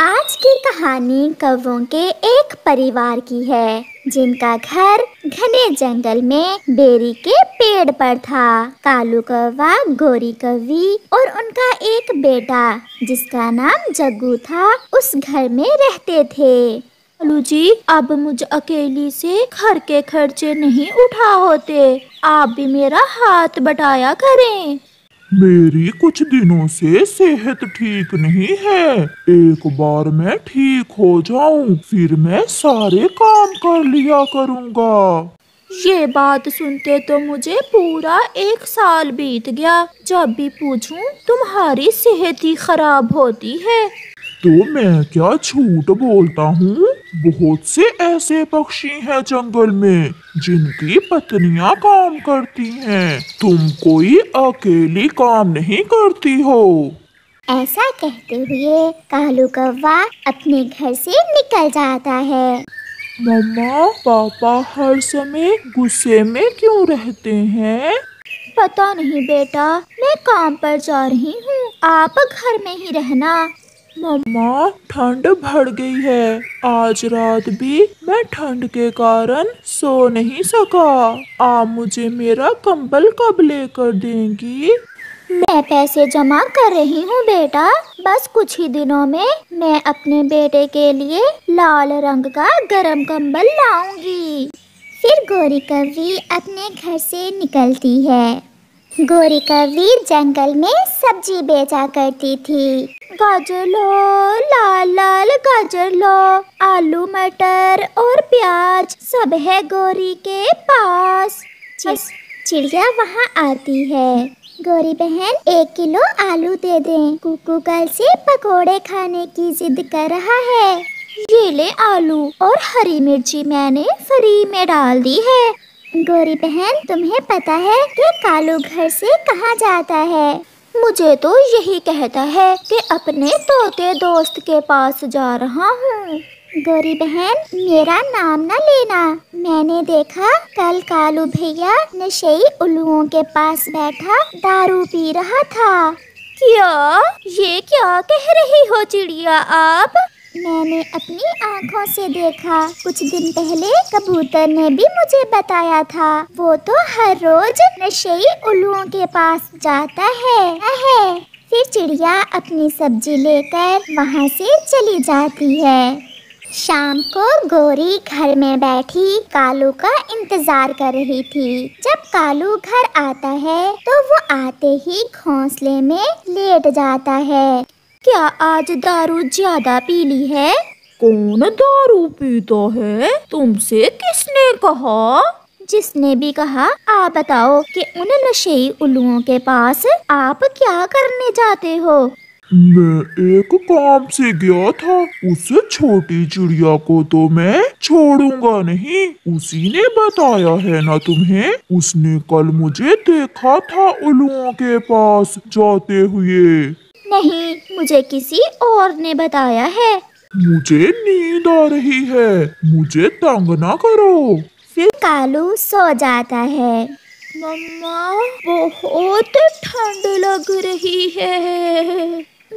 आज की कहानी कौवों के एक परिवार की है जिनका घर घने जंगल में बेरी के पेड़ पर था कालू कौवा गोरी कवी और उनका एक बेटा जिसका नाम जग्गू था उस घर में रहते थे कालू जी अब मुझे अकेली से घर के खर्चे नहीं उठा होते आप भी मेरा हाथ बटाया करें मेरी कुछ दिनों से सेहत ठीक नहीं है एक बार मैं ठीक हो जाऊं फिर मैं सारे काम कर लिया करूँगा ये बात सुनते तो मुझे पूरा एक साल बीत गया जब भी पूछूं तुम्हारी सेहत ही खराब होती है तो मैं क्या झूठ बोलता हूँ बहुत से ऐसे पक्षी हैं जंगल में जिनकी पत्नियां काम करती हैं तुम कोई अकेली काम नहीं करती हो ऐसा कहते हुए कालू कौवा अपने घर से निकल जाता है मम्मा पापा हर समय गुस्से में क्यों रहते हैं पता नहीं बेटा मैं काम पर जा रही हूँ आप घर में ही रहना मम्मा ठंड बढ़ गई है आज रात भी मैं ठंड के कारण सो नहीं सका आप मुझे मेरा कंबल कब लेकर देंगी मैं पैसे जमा कर रही हूँ बेटा बस कुछ ही दिनों में मैं अपने बेटे के लिए लाल रंग का गरम कंबल लाऊंगी फिर गोरी कवि अपने घर से निकलती है गोरी कवि जंगल में सब्जी बेचा करती थी गाजर लो लाल लाल गाजर लो आलू मटर और प्याज सब है गौरी के पास चिड़िया वहाँ आती है गोरी बहन एक किलो आलू दे दें कुकू कल से पकोड़े खाने की जिद कर रहा है ये ले आलू और हरी मिर्ची मैंने फ्री में डाल दी है गौरी बहन तुम्हें पता है कि कालू घर से कहाँ जाता है मुझे तो यही कहता है कि अपने तोते दोस्त के पास जा रहा हूँ गोरी बहन मेरा नाम ना लेना मैंने देखा कल कालू भैया नशेई उल्लुओं के पास बैठा दारू पी रहा था क्या ये क्या कह रही हो चिड़िया आप मैंने अपनी आंखों से देखा कुछ दिन पहले कबूतर ने भी मुझे बताया था वो तो हर रोज नशेई उल्लुओं के पास जाता है है फिर चिड़िया अपनी सब्जी लेकर वहाँ से चली जाती है शाम को गोरी घर में बैठी कालू का इंतजार कर रही थी जब कालू घर आता है तो वो आते ही घोंसले में लेट जाता है क्या आज दारू ज्यादा पी ली है कौन दारू पीता है तुमसे किसने कहा जिसने भी कहा आप बताओ कि उन नशेई उल्लुओं के पास आप क्या करने जाते हो मैं एक काम से गया था उस छोटी चिड़िया को तो मैं छोड़ूंगा नहीं उसी ने बताया है ना तुम्हें उसने कल मुझे देखा था उल्लुओं के पास जाते हुए नहीं मुझे किसी और ने बताया है मुझे नींद आ रही है मुझे तंग ना करो फिर कालू सो जाता है मम्मा बहुत ठंड लग रही है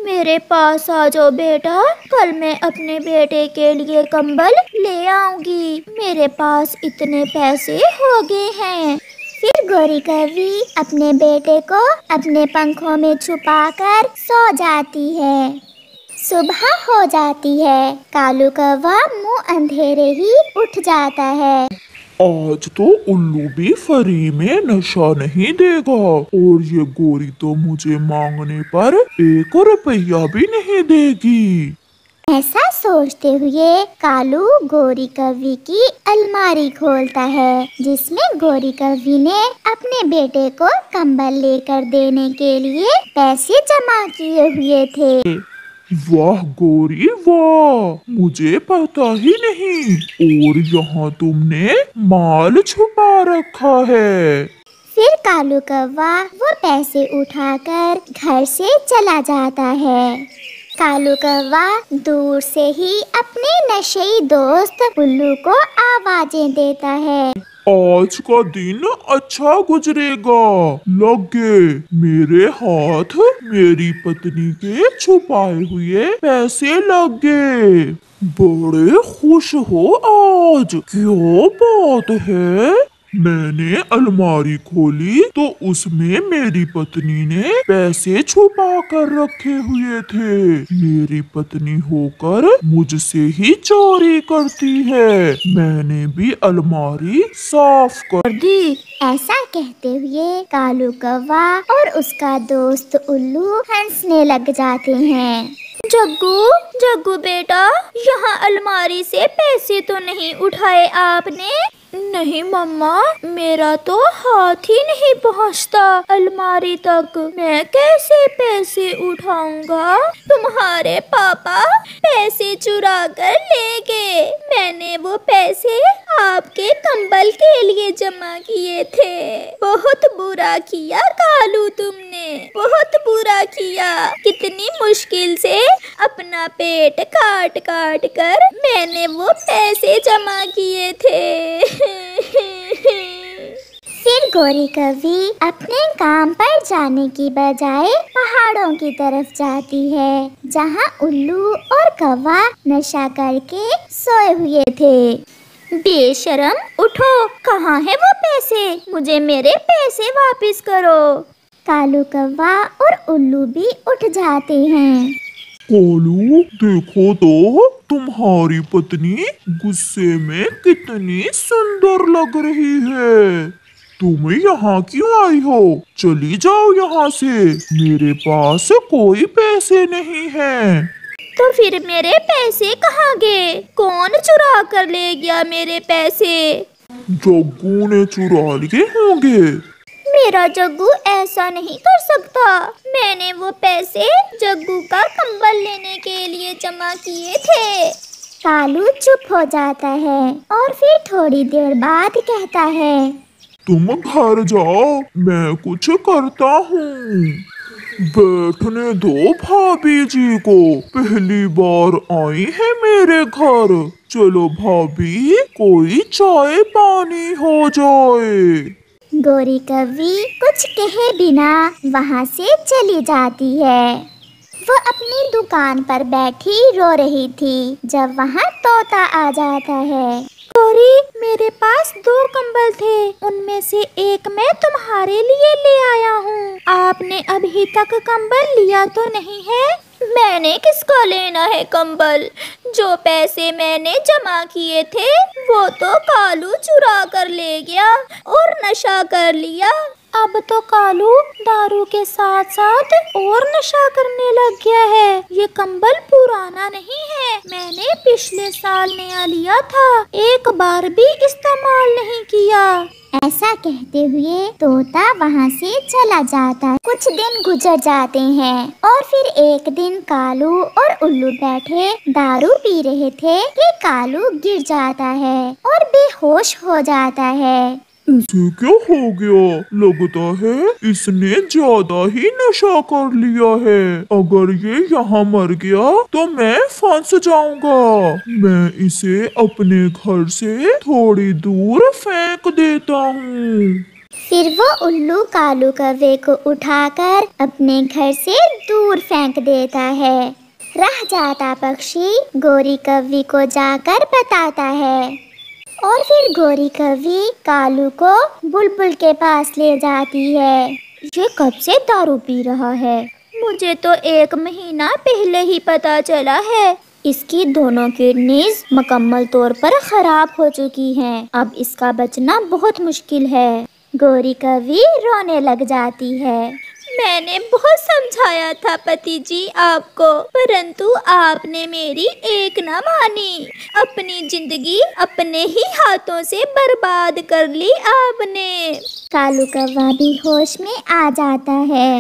मेरे पास आ जाओ बेटा कल मैं अपने बेटे के लिए कंबल ले आऊंगी मेरे पास इतने पैसे हो गए हैं गोरी कवि अपने बेटे को अपने पंखों में छुपाकर सो जाती है सुबह हो जाती है कालू कौवा मुंह अंधेरे ही उठ जाता है आज तो उल्लू भी फरी में नशा नहीं देगा और ये गोरी तो मुझे मांगने पर एक रुपया भी नहीं देगी ऐसा सोचते हुए कालू गोरी कवि की अलमारी खोलता है जिसमें गोरी कवि ने अपने बेटे को कंबल लेकर देने के लिए पैसे जमा किए हुए थे वाह गोरी वाह मुझे पता ही नहीं और यहाँ तुमने माल छुपा रखा है फिर कालू कौवा वो पैसे उठाकर घर से चला जाता है कालू कौवा दूर से ही अपने नशेई दोस्त उल्लू को आवाजें देता है आज का दिन अच्छा गुजरेगा लगे मेरे हाथ मेरी पत्नी के छुपाए हुए पैसे लगे बड़े खुश हो आज क्यों बात है मैंने अलमारी खोली तो उसमें मेरी पत्नी ने पैसे छुपा कर रखे हुए थे मेरी पत्नी होकर मुझसे ही चोरी करती है मैंने भी अलमारी साफ कर दी ऐसा कहते हुए कालू कौवा और उसका दोस्त उल्लू हंसने लग जाते हैं जग्गू जग्गू बेटा यहाँ अलमारी से पैसे तो नहीं उठाए आपने नहीं मम्मा मेरा तो हाथ ही नहीं पहुंचता अलमारी तक मैं कैसे पैसे उठाऊंगा तुम्हारे पापा पैसे चुरा कर ले गए मैंने वो पैसे आपके कंबल के लिए जमा किए थे बहुत बुरा किया कालू तुमने बहुत बुरा किया कितनी मुश्किल से अपना पेट काट काट कर मैंने वो पैसे जमा किए थे फिर गोरी कवि अपने काम पर जाने की बजाय पहाड़ों की तरफ जाती है जहाँ उल्लू और कौवा नशा करके सोए हुए थे बेशरम उठो कहाँ है वो पैसे मुझे मेरे पैसे वापस करो कालू कौवा और उल्लू भी उठ जाते हैं कोलू देखो तो तुम्हारी पत्नी गुस्से में कितनी सुंदर लग रही है तुम यहाँ क्यों आई हो चली जाओ यहाँ से मेरे पास कोई पैसे नहीं है तो फिर मेरे पैसे कहाँ गए कौन चुरा कर ले गया मेरे पैसे जग्गू ने चुरा लिए होंगे मेरा जग्गू ऐसा नहीं कर सकता मैंने वो पैसे जग्गू का कंबल लेने के लिए जमा किए थे कालू चुप हो जाता है और फिर थोड़ी देर बाद कहता है तुम घर जाओ मैं कुछ करता हूँ बैठने दो भाभी जी को पहली बार आई है मेरे घर चलो भाभी कोई चाय पानी हो जाए गोरी कवि कुछ कहे बिना वहाँ से चली जाती है वह अपनी दुकान पर बैठी रो रही थी जब वहाँ तोता आ जाता है गोरी मेरे पास दो कंबल थे उनमें से एक मैं तुम्हारे लिए ले आया हूँ आपने अभी तक कंबल लिया तो नहीं है मैंने किसको लेना है कंबल जो पैसे मैंने जमा किए थे वो तो कालू चुरा कर ले गया और नशा कर लिया अब तो कालू दारू के साथ साथ और नशा करने लग गया है ये कंबल पुराना नहीं है मैंने पिछले साल नया लिया था एक बार भी इस्तेमाल नहीं किया ऐसा कहते हुए तोता वहाँ से चला जाता कुछ दिन गुजर जाते हैं और फिर एक दिन कालू और उल्लू बैठे दारू पी रहे थे कि कालू गिर जाता है और बेहोश हो जाता है उसे क्या हो गया लगता है इसने ज्यादा ही नशा कर लिया है अगर ये यहाँ मर गया तो मैं फंस जाऊंगा मैं इसे अपने घर से थोड़ी दूर फेंक देता हूँ फिर वो उल्लू कालू कवे को उठाकर अपने घर से दूर फेंक देता है रह जाता पक्षी गोरी कवि को जाकर बताता है और फिर गौरी कवि कालू को बुलबुल के पास ले जाती है ये कब से दारू पी रहा है मुझे तो एक महीना पहले ही पता चला है इसकी दोनों किडनीज मुकम्मल तौर पर खराब हो चुकी हैं। अब इसका बचना बहुत मुश्किल है गौरी कवि रोने लग जाती है मैंने बहुत समझाया था पति जी आपको परंतु आपने मेरी एक न मानी अपनी जिंदगी अपने ही हाथों से बर्बाद कर ली आपने कालू कौवा भी होश में आ जाता है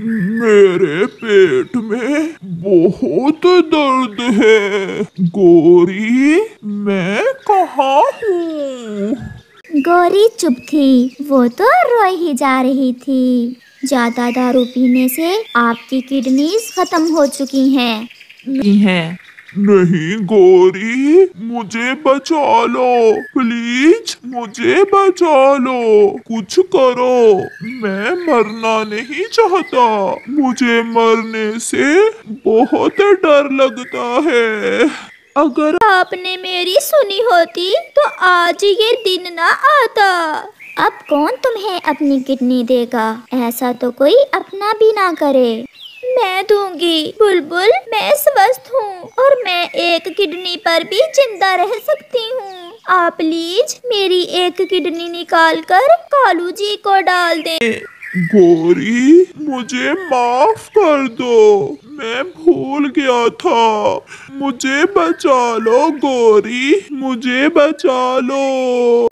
मेरे पेट में बहुत दर्द है गोरी मैं कहाँ हूँ गोरी चुप थी वो तो रो ही जा रही थी ज़्यादा दारू पीने से आपकी किडनी खत्म हो चुकी हैं हैं नहीं गोरी मुझे बचा लो प्लीज मुझे बचा लो कुछ करो मैं मरना नहीं चाहता मुझे मरने से बहुत डर लगता है अगर आपने मेरी सुनी होती तो आज ये दिन ना आता अब कौन तुम्हें अपनी किडनी देगा ऐसा तो कोई अपना भी ना करे मैं दूंगी बुलबुल मैं स्वस्थ हूँ और मैं एक किडनी पर भी जिंदा रह सकती हूँ आप प्लीज मेरी एक किडनी निकाल कर कालू जी को डाल दे गोरी मुझे माफ कर दो मैं भूल गया था मुझे बचा लो गोरी मुझे बचा लो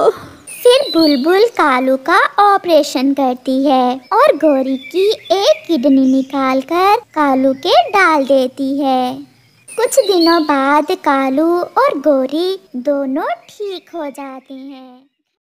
फिर बुलबुल कालू का ऑपरेशन करती है और गौरी की एक किडनी निकालकर कालू के डाल देती है कुछ दिनों बाद कालू और गोरी दोनों ठीक हो जाते हैं